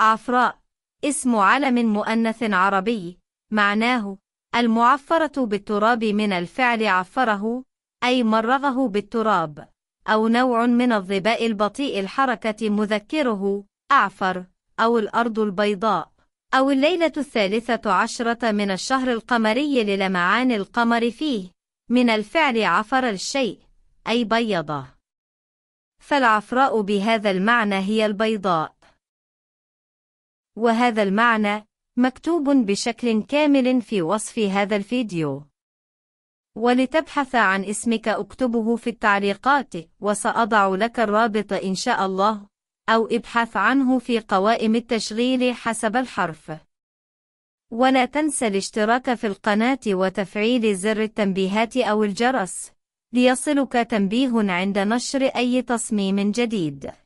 عفراء اسم علم مؤنث عربي معناه المعفرة بالتراب من الفعل عفره أي مرغه بالتراب أو نوع من الظباء البطيء الحركة مذكره أعفر أو الأرض البيضاء أو الليلة الثالثة عشرة من الشهر القمري للمعان القمر فيه من الفعل عفر الشيء أي بيضه فالعفراء بهذا المعنى هي البيضاء وهذا المعنى مكتوب بشكل كامل في وصف هذا الفيديو ولتبحث عن اسمك اكتبه في التعليقات وسأضع لك الرابط إن شاء الله أو ابحث عنه في قوائم التشغيل حسب الحرف ولا تنسى الاشتراك في القناة وتفعيل زر التنبيهات أو الجرس ليصلك تنبيه عند نشر أي تصميم جديد